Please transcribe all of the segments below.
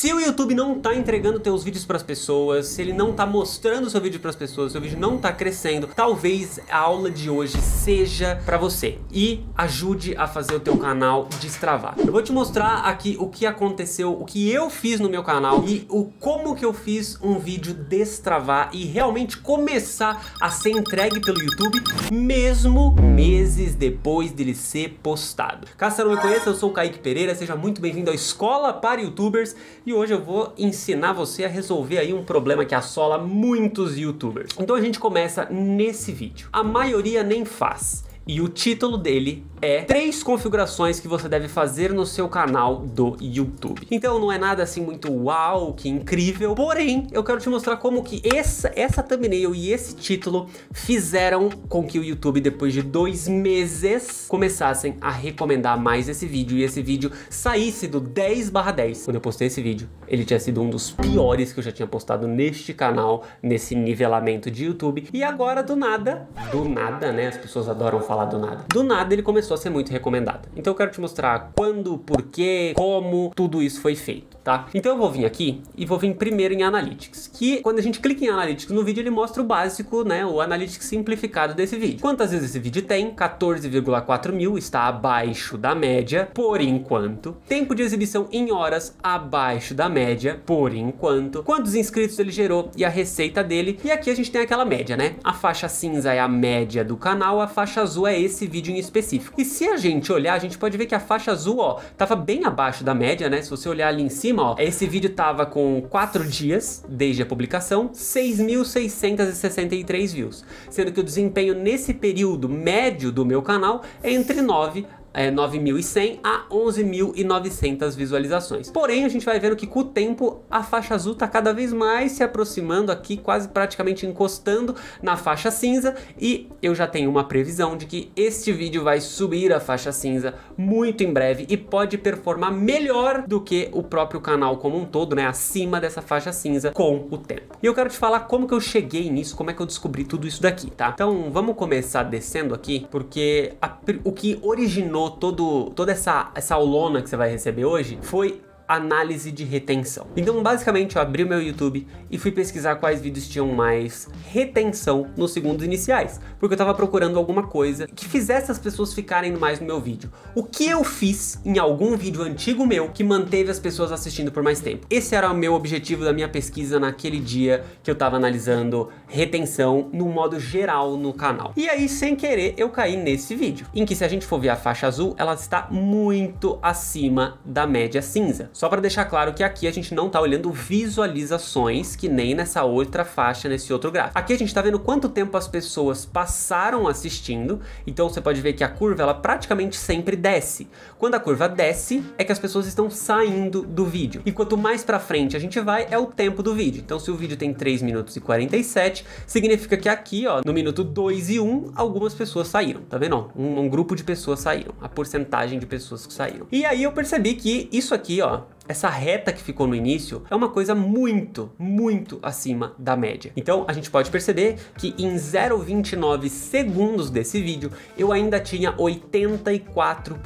Se o YouTube não tá entregando teus vídeos para as pessoas, se ele não tá mostrando seu vídeo para as pessoas, seu vídeo não tá crescendo, talvez a aula de hoje seja para você e ajude a fazer o teu canal destravar. Eu vou te mostrar aqui o que aconteceu, o que eu fiz no meu canal e o como que eu fiz um vídeo destravar e realmente começar a ser entregue pelo YouTube mesmo meses depois dele ser postado. Caso não me conheça, eu sou o Kaique Pereira, seja muito bem-vindo à Escola para YouTubers e hoje eu vou ensinar você a resolver aí um problema que assola muitos youtubers. Então a gente começa nesse vídeo. A maioria nem faz. E o título dele é três configurações que você deve fazer no seu canal do YouTube. Então não é nada assim muito uau, que incrível, porém eu quero te mostrar como que essa, essa thumbnail e esse título fizeram com que o YouTube depois de dois meses começassem a recomendar mais esse vídeo e esse vídeo saísse do 10 barra 10. Quando eu postei esse vídeo, ele tinha sido um dos piores que eu já tinha postado neste canal, nesse nivelamento de YouTube. E agora do nada, do nada né, as pessoas adoram falar falar do nada. Do nada ele começou a ser muito recomendado. Então eu quero te mostrar quando, porquê, como tudo isso foi feito, tá? Então eu vou vir aqui e vou vir primeiro em Analytics, que quando a gente clica em Analytics no vídeo ele mostra o básico, né, o Analytics simplificado desse vídeo. Quantas vezes esse vídeo tem? 14,4 mil, está abaixo da média, por enquanto. Tempo de exibição em horas, abaixo da média, por enquanto. Quantos inscritos ele gerou e a receita dele. E aqui a gente tem aquela média, né? A faixa cinza é a média do canal, a faixa azul é é esse vídeo em específico. E se a gente olhar, a gente pode ver que a faixa azul, ó, tava bem abaixo da média, né? Se você olhar ali em cima, ó, esse vídeo tava com 4 dias desde a publicação, 6.663 views, sendo que o desempenho nesse período médio do meu canal é entre 9 é, 9.100 a 11.900 visualizações. Porém, a gente vai vendo que com o tempo a faixa azul está cada vez mais se aproximando aqui, quase praticamente encostando na faixa cinza e eu já tenho uma previsão de que este vídeo vai subir a faixa cinza muito em breve e pode performar melhor do que o próprio canal como um todo, né, acima dessa faixa cinza com o tempo. E eu quero te falar como que eu cheguei nisso, como é que eu descobri tudo isso daqui, tá? Então, vamos começar descendo aqui, porque a, o que originou todo, toda essa, essa aulona que você vai receber hoje foi análise de retenção. Então, basicamente, eu abri o meu YouTube e fui pesquisar quais vídeos tinham mais retenção nos segundos iniciais, porque eu estava procurando alguma coisa que fizesse as pessoas ficarem mais no meu vídeo. O que eu fiz em algum vídeo antigo meu que manteve as pessoas assistindo por mais tempo? Esse era o meu objetivo da minha pesquisa naquele dia que eu estava analisando retenção no modo geral no canal. E aí, sem querer, eu caí nesse vídeo, em que se a gente for ver a faixa azul, ela está muito acima da média cinza. Só para deixar claro que aqui a gente não está olhando visualizações, que nem nessa outra faixa, nesse outro gráfico. Aqui a gente está vendo quanto tempo as pessoas passaram assistindo, então você pode ver que a curva ela praticamente sempre desce. Quando a curva desce, é que as pessoas estão saindo do vídeo. E quanto mais para frente a gente vai, é o tempo do vídeo. Então se o vídeo tem 3 minutos e 47, significa que aqui, ó, no minuto 2 e 1, algumas pessoas saíram, tá vendo? Um, um grupo de pessoas saíram, a porcentagem de pessoas que saíram. E aí eu percebi que isso aqui, ó, essa reta que ficou no início é uma coisa muito, muito acima da média. Então a gente pode perceber que em 0,29 segundos desse vídeo eu ainda tinha 84%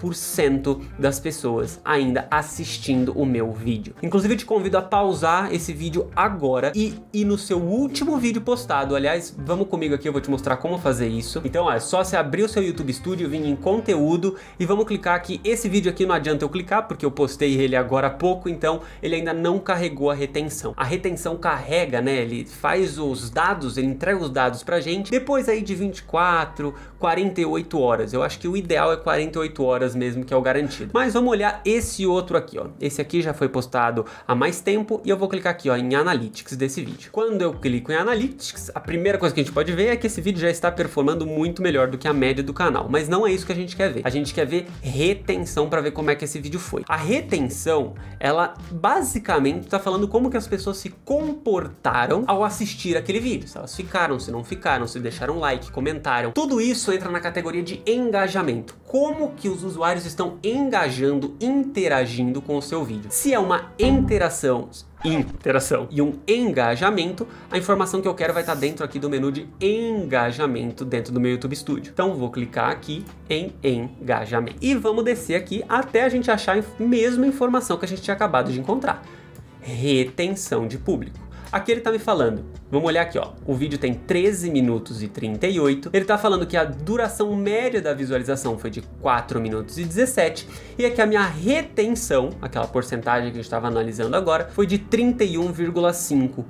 das pessoas ainda assistindo o meu vídeo. Inclusive eu te convido a pausar esse vídeo agora e ir no seu último vídeo postado. Aliás, vamos comigo aqui, eu vou te mostrar como fazer isso. Então é só você abrir o seu YouTube Studio, vir em conteúdo e vamos clicar aqui. Esse vídeo aqui não adianta eu clicar porque eu postei ele agora há pouco pouco, então ele ainda não carregou a retenção. A retenção carrega, né? Ele faz os dados, ele entrega os dados pra gente, depois aí de 24, 48 horas. Eu acho que o ideal é 48 horas mesmo, que é o garantido. Mas vamos olhar esse outro aqui, ó. Esse aqui já foi postado há mais tempo e eu vou clicar aqui, ó, em Analytics desse vídeo. Quando eu clico em Analytics, a primeira coisa que a gente pode ver é que esse vídeo já está performando muito melhor do que a média do canal. Mas não é isso que a gente quer ver. A gente quer ver retenção para ver como é que esse vídeo foi. A retenção, ela basicamente está falando como que as pessoas se comportaram ao assistir aquele vídeo. Se elas ficaram, se não ficaram, se deixaram like, comentaram. Tudo isso entra na categoria de engajamento. Como que os usuários estão engajando, interagindo com o seu vídeo? Se é uma interação, interação e um engajamento, a informação que eu quero vai estar dentro aqui do menu de engajamento dentro do meu YouTube Studio. Então vou clicar aqui em engajamento. E vamos descer aqui até a gente achar a mesma informação que a gente tinha acabado de encontrar. Retenção de público. Aqui ele tá me falando, vamos olhar aqui ó, o vídeo tem 13 minutos e 38, ele tá falando que a duração média da visualização foi de 4 minutos e 17, e aqui é a minha retenção, aquela porcentagem que a gente estava analisando agora, foi de 31,5%.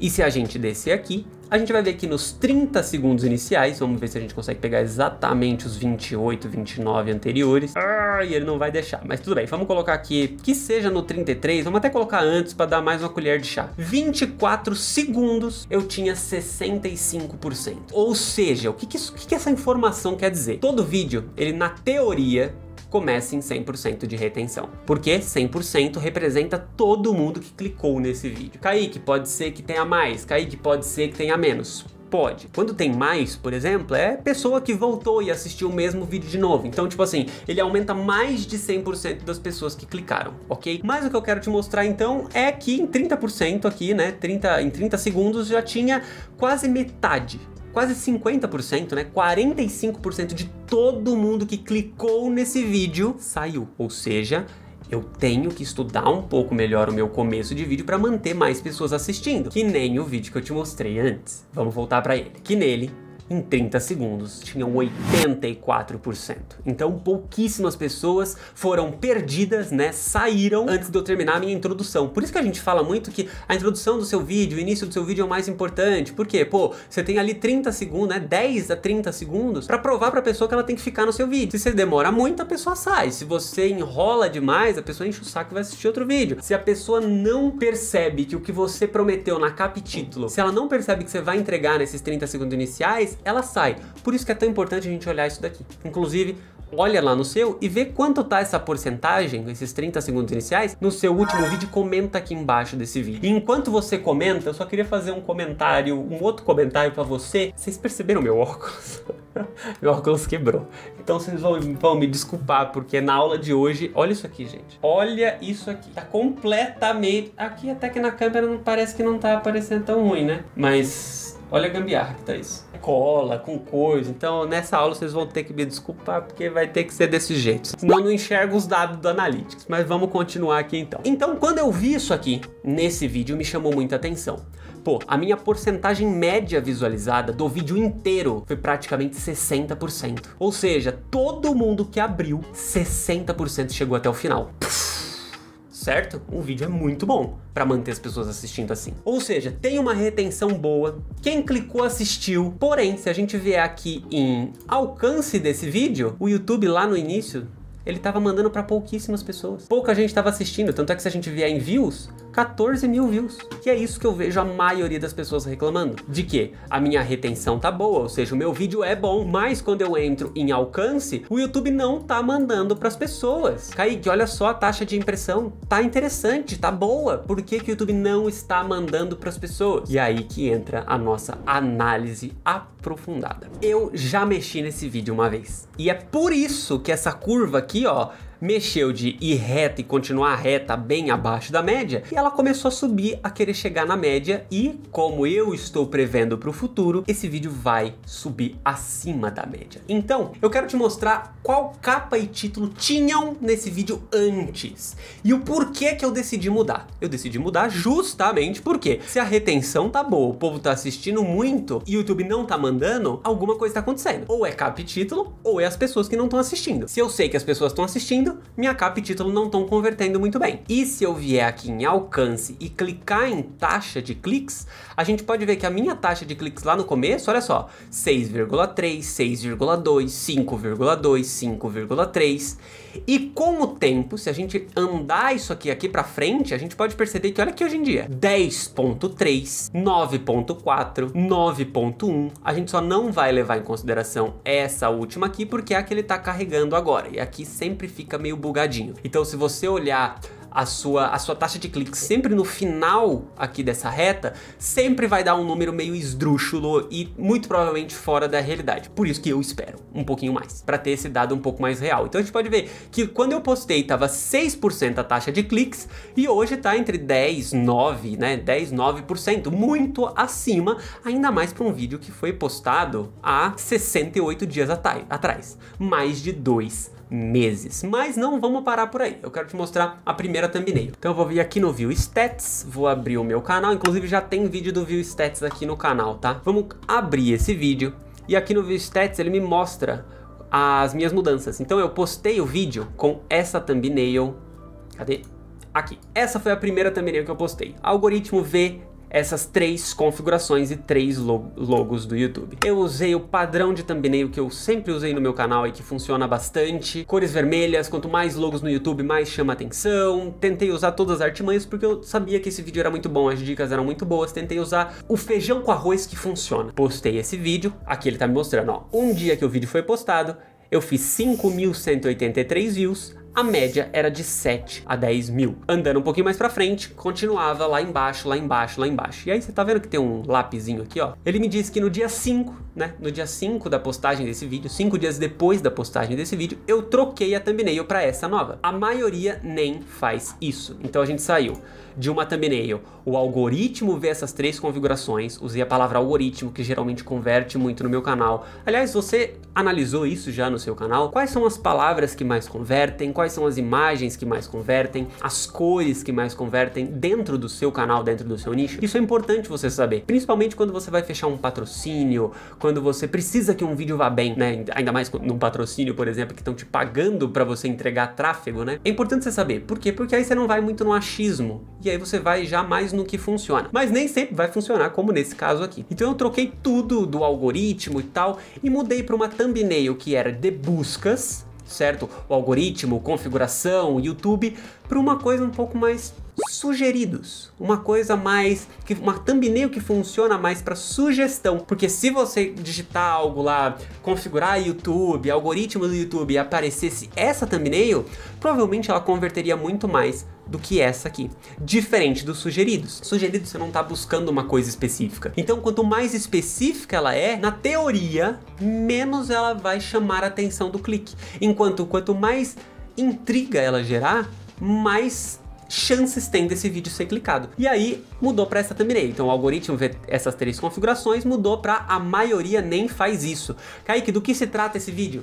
E se a gente descer aqui, a gente vai ver que nos 30 segundos iniciais, vamos ver se a gente consegue pegar exatamente os 28, 29 anteriores. Ah, e ele não vai deixar, mas tudo bem, vamos colocar aqui que seja no 33, vamos até colocar antes para dar mais uma colher de chá. 24 segundos eu tinha 65%. Ou seja, o que que, isso, o que, que essa informação quer dizer? Todo vídeo, ele na teoria, comece em 100% de retenção. Porque 100% representa todo mundo que clicou nesse vídeo. Kaique, pode ser que tenha mais, Kaique, pode ser que tenha menos. Pode. Quando tem mais, por exemplo, é pessoa que voltou e assistiu o mesmo vídeo de novo. Então, tipo assim, ele aumenta mais de 100% das pessoas que clicaram, ok? Mas o que eu quero te mostrar então é que em 30% aqui, né, 30, em 30 segundos já tinha quase metade quase 50%, né? 45% de todo mundo que clicou nesse vídeo saiu. Ou seja, eu tenho que estudar um pouco melhor o meu começo de vídeo para manter mais pessoas assistindo, que nem o vídeo que eu te mostrei antes. Vamos voltar para ele. Que nele em 30 segundos tinham 84%. Então pouquíssimas pessoas foram perdidas, né, saíram antes de eu terminar a minha introdução. Por isso que a gente fala muito que a introdução do seu vídeo, o início do seu vídeo é o mais importante. Por quê? Pô, você tem ali 30 segundos, né, 10 a 30 segundos para provar para a pessoa que ela tem que ficar no seu vídeo. Se você demora muito, a pessoa sai. Se você enrola demais, a pessoa enche o saco e vai assistir outro vídeo. Se a pessoa não percebe que o que você prometeu na capa e título, se ela não percebe que você vai entregar nesses 30 segundos iniciais, ela sai. Por isso que é tão importante a gente olhar isso daqui. Inclusive, olha lá no seu e vê quanto tá essa porcentagem, esses 30 segundos iniciais, no seu último vídeo, comenta aqui embaixo desse vídeo. E enquanto você comenta, eu só queria fazer um comentário, um outro comentário para você. Vocês perceberam meu óculos? meu óculos quebrou. Então vocês vão, vão me desculpar, porque na aula de hoje, olha isso aqui, gente. Olha isso aqui. Tá completamente... Aqui até que na câmera não parece que não tá aparecendo tão ruim, né? Mas olha a gambiarra que tá isso cola, com coisa. Então, nessa aula vocês vão ter que me desculpar, porque vai ter que ser desse jeito. Senão eu não enxergo os dados do Analytics. Mas vamos continuar aqui então. Então, quando eu vi isso aqui, nesse vídeo, me chamou muita atenção. Pô, a minha porcentagem média visualizada do vídeo inteiro foi praticamente 60%. Ou seja, todo mundo que abriu, 60% chegou até o final. Puxa certo, o vídeo é muito bom para manter as pessoas assistindo assim. Ou seja, tem uma retenção boa, quem clicou assistiu, porém, se a gente vier aqui em alcance desse vídeo, o YouTube lá no início ele estava mandando para pouquíssimas pessoas. Pouca gente estava assistindo, tanto é que se a gente vier em views, 14 mil views. Que é isso que eu vejo a maioria das pessoas reclamando. De que a minha retenção tá boa, ou seja, o meu vídeo é bom, mas quando eu entro em alcance, o YouTube não tá mandando pras pessoas. Kaique, olha só a taxa de impressão, tá interessante, tá boa. Por que, que o YouTube não está mandando pras pessoas? E é aí que entra a nossa análise aprofundada. Eu já mexi nesse vídeo uma vez. E é por isso que essa curva aqui, ó, mexeu de ir reta e continuar reta bem abaixo da média, e ela começou a subir a querer chegar na média e, como eu estou prevendo para o futuro, esse vídeo vai subir acima da média. Então, eu quero te mostrar qual capa e título tinham nesse vídeo antes e o porquê que eu decidi mudar. Eu decidi mudar justamente porque se a retenção tá boa, o povo tá assistindo muito e o YouTube não tá mandando, alguma coisa tá acontecendo. Ou é capa e título, ou é as pessoas que não estão assistindo. Se eu sei que as pessoas estão assistindo, minha capa e título não estão convertendo muito bem. E se eu vier aqui em alcance e clicar em taxa de cliques, a gente pode ver que a minha taxa de cliques lá no começo, olha só, 6,3, 6,2, 5,2, 5,3. E com o tempo, se a gente andar isso aqui aqui para frente, a gente pode perceber que olha aqui hoje em dia, 10.3, 9.4, 9.1, a gente só não vai levar em consideração essa última aqui porque é a que ele está carregando agora. E aqui sempre fica fica meio bugadinho. Então se você olhar a sua, a sua taxa de clique sempre no final aqui dessa reta, sempre vai dar um número meio esdrúxulo e muito provavelmente fora da realidade. Por isso que eu espero um pouquinho mais, para ter esse dado um pouco mais real. Então a gente pode ver que quando eu postei tava 6% a taxa de cliques e hoje tá entre 10, 9, né, 10, 9%, muito acima, ainda mais para um vídeo que foi postado há 68 dias atrás, mais de dois meses. Mas não vamos parar por aí, eu quero te mostrar a primeira thumbnail. Então eu vou vir aqui no View Stats, vou abrir o meu canal, inclusive já tem vídeo do View Stats aqui no canal, tá? Vamos abrir esse vídeo e aqui no View Stats ele me mostra as minhas mudanças. Então eu postei o vídeo com essa thumbnail, cadê? Aqui, essa foi a primeira thumbnail que eu postei. algoritmo V essas três configurações e três logos do YouTube. Eu usei o padrão de thumbnail que eu sempre usei no meu canal e que funciona bastante. Cores vermelhas, quanto mais logos no YouTube, mais chama atenção. Tentei usar todas as artimanhas porque eu sabia que esse vídeo era muito bom, as dicas eram muito boas. Tentei usar o feijão com arroz que funciona. Postei esse vídeo, aqui ele tá me mostrando, ó. Um dia que o vídeo foi postado, eu fiz 5.183 views, a média era de 7 a 10 mil. Andando um pouquinho mais pra frente, continuava lá embaixo, lá embaixo, lá embaixo. E aí você tá vendo que tem um lapizinho aqui, ó. Ele me disse que no dia 5, né, no dia 5 da postagem desse vídeo, 5 dias depois da postagem desse vídeo, eu troquei a thumbnail pra essa nova. A maioria nem faz isso. Então a gente saiu de uma thumbnail. O algoritmo vê essas três configurações, usei a palavra algoritmo, que geralmente converte muito no meu canal. Aliás, você analisou isso já no seu canal? Quais são as palavras que mais convertem? Quais são as imagens que mais convertem? As cores que mais convertem dentro do seu canal, dentro do seu nicho? Isso é importante você saber, principalmente quando você vai fechar um patrocínio, quando você precisa que um vídeo vá bem, né? Ainda mais num patrocínio, por exemplo, que estão te pagando para você entregar tráfego, né? É importante você saber. Por quê? Porque aí você não vai muito no achismo. E e aí você vai já mais no que funciona. Mas nem sempre vai funcionar, como nesse caso aqui. Então eu troquei tudo do algoritmo e tal, e mudei para uma thumbnail que era de buscas, certo? O algoritmo, configuração, YouTube, para uma coisa um pouco mais sugeridos, uma coisa mais que uma thumbnail que funciona mais para sugestão, porque se você digitar algo lá, configurar YouTube, algoritmo do YouTube e aparecesse essa thumbnail, provavelmente ela converteria muito mais do que essa aqui. Diferente dos sugeridos. Sugeridos você não está buscando uma coisa específica. Então, quanto mais específica ela é, na teoria, menos ela vai chamar a atenção do clique. Enquanto quanto mais intriga ela gerar, mais chances tem desse vídeo ser clicado. E aí mudou para essa thumbnail. Então o algoritmo vê essas três configurações, mudou para a maioria nem faz isso. Kaique, do que se trata esse vídeo?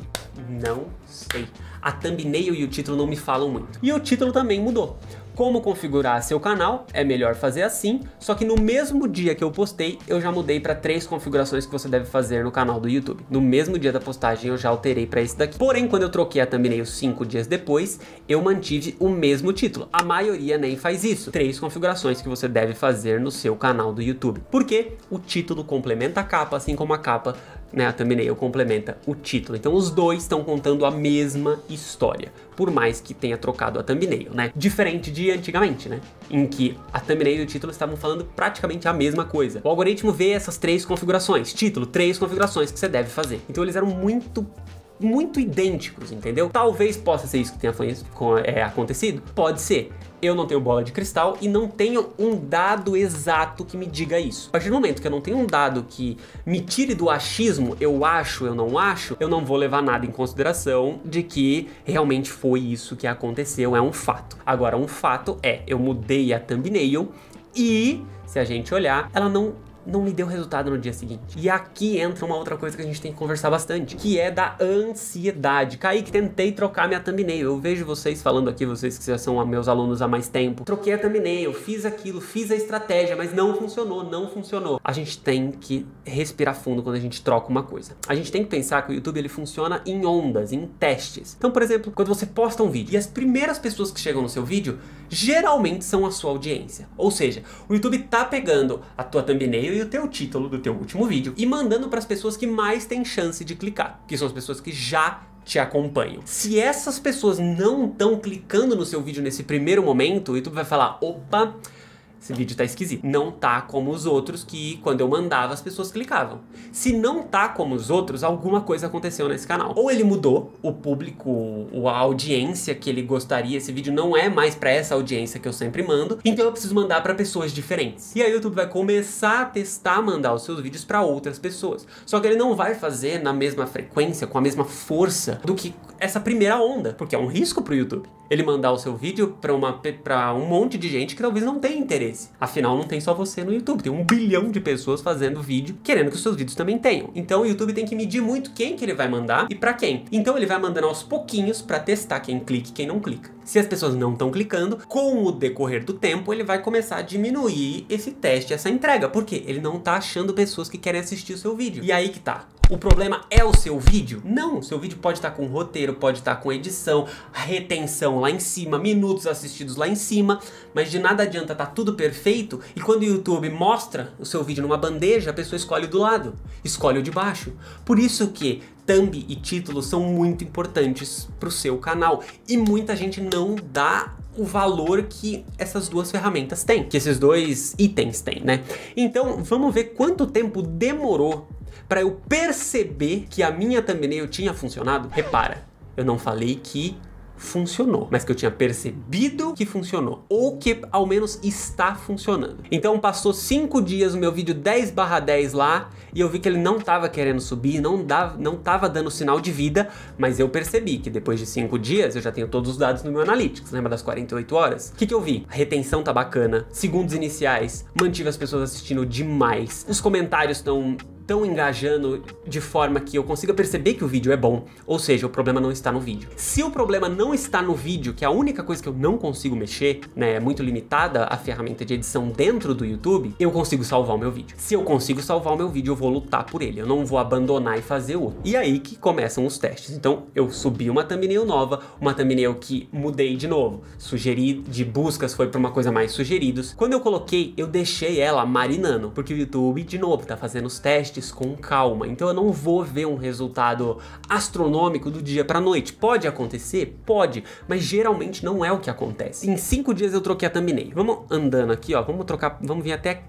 Não sei. A thumbnail e o título não me falam muito. E o título também mudou. Como configurar seu canal, é melhor fazer assim, só que no mesmo dia que eu postei, eu já mudei para três configurações que você deve fazer no canal do YouTube. No mesmo dia da postagem eu já alterei para esse daqui. Porém, quando eu troquei a thumbnail cinco dias depois, eu mantive o mesmo título. A maioria nem faz isso. Três configurações que você deve fazer no seu canal do YouTube. Porque o título complementa a capa, assim como a capa né, a thumbnail complementa o título. Então os dois estão contando a mesma história, por mais que tenha trocado a thumbnail, né? Diferente de antigamente, né? Em que a thumbnail e o título estavam falando praticamente a mesma coisa. O algoritmo vê essas três configurações, título, três configurações que você deve fazer. Então eles eram muito muito idênticos, entendeu? Talvez possa ser isso que tenha é, acontecido? Pode ser. Eu não tenho bola de cristal e não tenho um dado exato que me diga isso. A partir do momento que eu não tenho um dado que me tire do achismo, eu acho, eu não acho, eu não vou levar nada em consideração de que realmente foi isso que aconteceu, é um fato. Agora, um fato é, eu mudei a thumbnail e se a gente olhar, ela não não me deu resultado no dia seguinte. E aqui entra uma outra coisa que a gente tem que conversar bastante, que é da ansiedade. que tentei trocar minha thumbnail. Eu vejo vocês falando aqui, vocês que já são meus alunos há mais tempo. Troquei a thumbnail, fiz aquilo, fiz a estratégia, mas não funcionou, não funcionou. A gente tem que respirar fundo quando a gente troca uma coisa. A gente tem que pensar que o YouTube ele funciona em ondas, em testes. Então, por exemplo, quando você posta um vídeo e as primeiras pessoas que chegam no seu vídeo geralmente são a sua audiência. Ou seja, o YouTube tá pegando a tua thumbnail e o teu título do teu último vídeo e mandando para as pessoas que mais têm chance de clicar, que são as pessoas que já te acompanham. Se essas pessoas não estão clicando no seu vídeo nesse primeiro momento, o YouTube vai falar, opa, esse vídeo tá esquisito. Não tá como os outros que quando eu mandava as pessoas clicavam. Se não tá como os outros, alguma coisa aconteceu nesse canal. Ou ele mudou o público, a audiência que ele gostaria, esse vídeo não é mais para essa audiência que eu sempre mando, então eu preciso mandar para pessoas diferentes. E aí o YouTube vai começar a testar mandar os seus vídeos para outras pessoas. Só que ele não vai fazer na mesma frequência, com a mesma força do que essa primeira onda, porque é um risco pro YouTube ele mandar o seu vídeo para um monte de gente que talvez não tenha interesse. Afinal, não tem só você no YouTube, tem um bilhão de pessoas fazendo vídeo querendo que os seus vídeos também tenham. Então o YouTube tem que medir muito quem que ele vai mandar e para quem. Então ele vai mandando aos pouquinhos para testar quem clica e quem não clica. Se as pessoas não estão clicando, com o decorrer do tempo, ele vai começar a diminuir esse teste, essa entrega, porque ele não tá achando pessoas que querem assistir o seu vídeo. E aí que tá o problema é o seu vídeo? Não, seu vídeo pode estar tá com roteiro, pode estar tá com edição, retenção lá em cima, minutos assistidos lá em cima, mas de nada adianta tá tudo perfeito e quando o YouTube mostra o seu vídeo numa bandeja, a pessoa escolhe o do lado, escolhe o de baixo. Por isso que thumb e título são muito importantes para o seu canal e muita gente não dá o valor que essas duas ferramentas têm, que esses dois itens têm, né? Então, vamos ver quanto tempo demorou para eu perceber que a minha thumbnail tinha funcionado, repara, eu não falei que funcionou, mas que eu tinha percebido que funcionou, ou que ao menos está funcionando. Então passou 5 dias o meu vídeo 10 barra 10 lá, e eu vi que ele não estava querendo subir, não, dava, não tava dando sinal de vida, mas eu percebi que depois de 5 dias eu já tenho todos os dados no meu Analytics, lembra das 48 horas? O que, que eu vi? A retenção tá bacana, segundos iniciais, mantive as pessoas assistindo demais, os comentários estão tão engajando de forma que eu consiga perceber que o vídeo é bom, ou seja, o problema não está no vídeo. Se o problema não está no vídeo, que é a única coisa que eu não consigo mexer, né, é muito limitada a ferramenta de edição dentro do YouTube, eu consigo salvar o meu vídeo. Se eu consigo salvar o meu vídeo, eu vou lutar por ele, eu não vou abandonar e fazer outro. E aí que começam os testes. Então, eu subi uma thumbnail nova, uma thumbnail que mudei de novo, sugeri de buscas foi para uma coisa mais sugeridos. Quando eu coloquei, eu deixei ela marinando, porque o YouTube de novo tá fazendo os testes testes com calma. Então eu não vou ver um resultado astronômico do dia para noite. Pode acontecer? Pode, mas geralmente não é o que acontece. Em cinco dias eu troquei a thumbnail. Vamos andando aqui, ó, vamos trocar, vamos vir até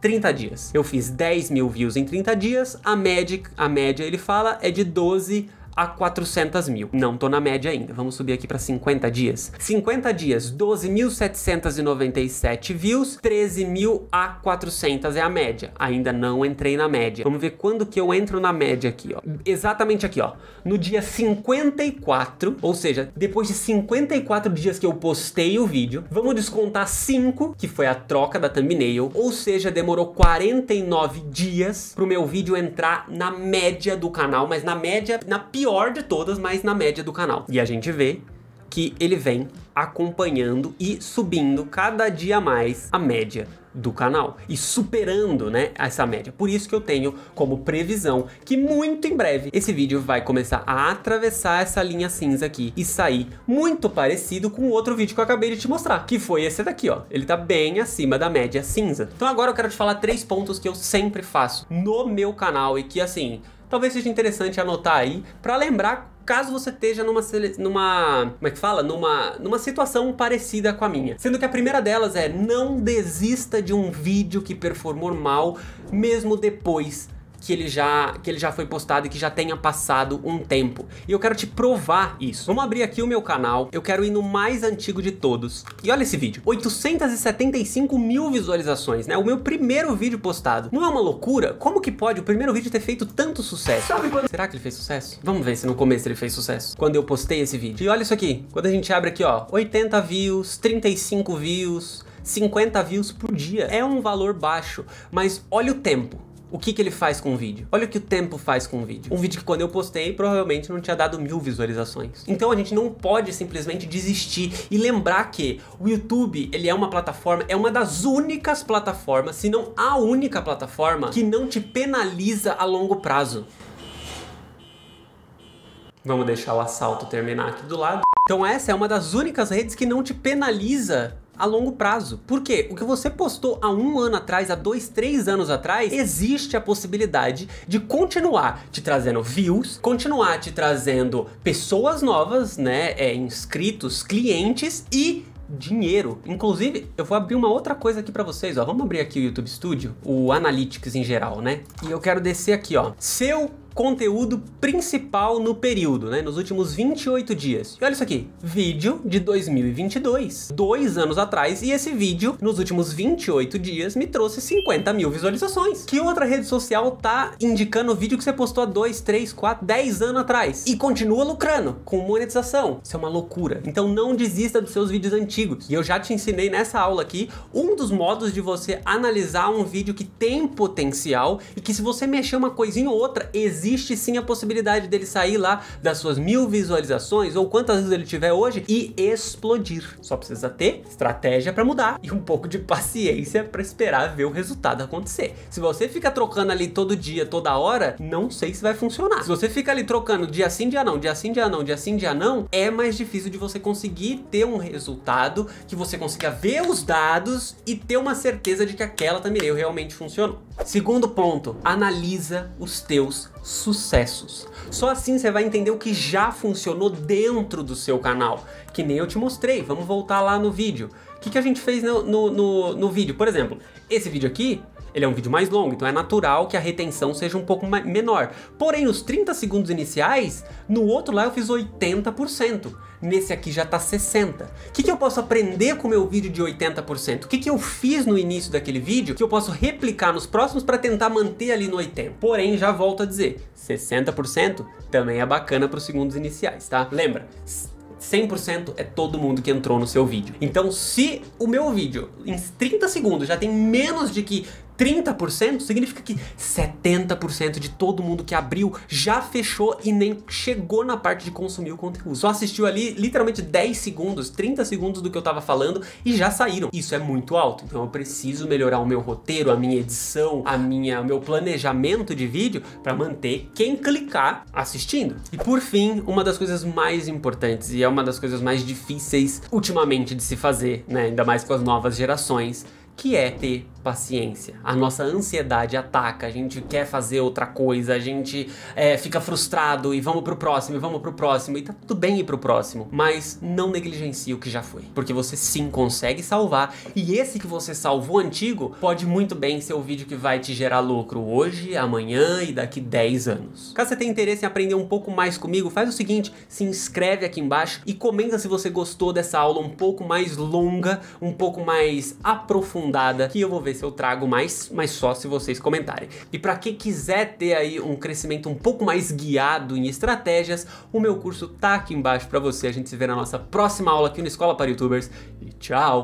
30 dias. Eu fiz 10 mil views em 30 dias, a média, a média ele fala, é de 12 mil a 400 mil. Não tô na média ainda, vamos subir aqui para 50 dias. 50 dias, 12.797 views, 13 mil a 400 é a média. Ainda não entrei na média. Vamos ver quando que eu entro na média aqui, ó. Exatamente aqui, ó. No dia 54, ou seja, depois de 54 dias que eu postei o vídeo, vamos descontar 5, que foi a troca da thumbnail, ou seja, demorou 49 dias pro meu vídeo entrar na média do canal, mas na média, na pior pior de todas, mas na média do canal. E a gente vê que ele vem acompanhando e subindo cada dia mais a média do canal e superando, né, essa média. Por isso que eu tenho como previsão que muito em breve esse vídeo vai começar a atravessar essa linha cinza aqui e sair muito parecido com o outro vídeo que eu acabei de te mostrar, que foi esse daqui, ó. Ele tá bem acima da média cinza. Então agora eu quero te falar três pontos que eu sempre faço no meu canal e que assim, talvez seja interessante anotar aí para lembrar caso você esteja numa, numa, como é que fala? Numa, numa situação parecida com a minha. Sendo que a primeira delas é não desista de um vídeo que performou mal, mesmo depois que ele já que ele já foi postado e que já tenha passado um tempo. E eu quero te provar isso. Vamos abrir aqui o meu canal, eu quero ir no mais antigo de todos. E olha esse vídeo, 875 mil visualizações, né? O meu primeiro vídeo postado. Não é uma loucura? Como que pode o primeiro vídeo ter feito tanto sucesso? Sabe quando... Será que ele fez sucesso? Vamos ver se no começo ele fez sucesso. Quando eu postei esse vídeo. E olha isso aqui, quando a gente abre aqui, ó, 80 views, 35 views, 50 views por dia. É um valor baixo, mas olha o tempo. O que, que ele faz com o vídeo? Olha o que o tempo faz com o vídeo. Um vídeo que quando eu postei, provavelmente não tinha dado mil visualizações. Então a gente não pode simplesmente desistir e lembrar que o YouTube, ele é uma plataforma, é uma das únicas plataformas, se não a única plataforma, que não te penaliza a longo prazo. Vamos deixar o assalto terminar aqui do lado. Então essa é uma das únicas redes que não te penaliza a longo prazo. Por quê? O que você postou há um ano atrás, há dois, três anos atrás, existe a possibilidade de continuar te trazendo views, continuar te trazendo pessoas novas, né? É, inscritos, clientes e dinheiro. Inclusive, eu vou abrir uma outra coisa aqui para vocês, ó. Vamos abrir aqui o YouTube Studio, o Analytics em geral, né? E eu quero descer aqui, ó. Seu conteúdo principal no período, né? Nos últimos 28 dias. E olha isso aqui, vídeo de 2022, dois anos atrás, e esse vídeo, nos últimos 28 dias, me trouxe 50 mil visualizações. Que outra rede social tá indicando o vídeo que você postou há 2, 3, 4, 10 anos atrás? E continua lucrando com monetização. Isso é uma loucura. Então não desista dos seus vídeos antigos. E eu já te ensinei nessa aula aqui um dos modos de você analisar um vídeo que tem potencial e que se você mexer uma coisinha ou outra, existe existe sim a possibilidade dele sair lá das suas mil visualizações ou quantas vezes ele tiver hoje e explodir. Só precisa ter estratégia para mudar e um pouco de paciência para esperar ver o resultado acontecer. Se você fica trocando ali todo dia, toda hora, não sei se vai funcionar. Se você fica ali trocando dia sim, dia não, dia sim, dia não, dia sim, dia não, é mais difícil de você conseguir ter um resultado que você consiga ver os dados e ter uma certeza de que aquela thumbnail realmente funcionou. Segundo ponto, analisa os teus sucessos. Só assim você vai entender o que já funcionou dentro do seu canal, que nem eu te mostrei, vamos voltar lá no vídeo. O que, que a gente fez no, no, no, no vídeo? Por exemplo, esse vídeo aqui, ele é um vídeo mais longo, então é natural que a retenção seja um pouco menor. Porém, os 30 segundos iniciais, no outro lá eu fiz 80% nesse aqui já está 60%. O que, que eu posso aprender com o meu vídeo de 80%? O que, que eu fiz no início daquele vídeo que eu posso replicar nos próximos para tentar manter ali no 80%? Porém, já volto a dizer, 60% também é bacana para os segundos iniciais, tá? Lembra, 100% é todo mundo que entrou no seu vídeo. Então, se o meu vídeo em 30 segundos já tem menos de que 30% significa que 70% de todo mundo que abriu já fechou e nem chegou na parte de consumir o conteúdo. Só assistiu ali literalmente 10 segundos, 30 segundos do que eu tava falando e já saíram. Isso é muito alto, então eu preciso melhorar o meu roteiro, a minha edição, a minha, o meu planejamento de vídeo para manter quem clicar assistindo. E por fim, uma das coisas mais importantes e é uma das coisas mais difíceis ultimamente de se fazer, né, ainda mais com as novas gerações, que é ter paciência. A nossa ansiedade ataca, a gente quer fazer outra coisa, a gente é, fica frustrado e vamos pro próximo, e vamos pro próximo, e tá tudo bem ir pro próximo, mas não negligencie o que já foi, porque você sim consegue salvar, e esse que você salvou antigo pode muito bem ser o vídeo que vai te gerar lucro hoje, amanhã e daqui 10 anos. Caso você tenha interesse em aprender um pouco mais comigo, faz o seguinte, se inscreve aqui embaixo e comenta se você gostou dessa aula um pouco mais longa, um pouco mais aprofundada, que eu vou ver se eu trago mais, mas só se vocês comentarem. E para quem quiser ter aí um crescimento um pouco mais guiado em estratégias, o meu curso tá aqui embaixo para você. A gente se vê na nossa próxima aula aqui no Escola para Youtubers e tchau!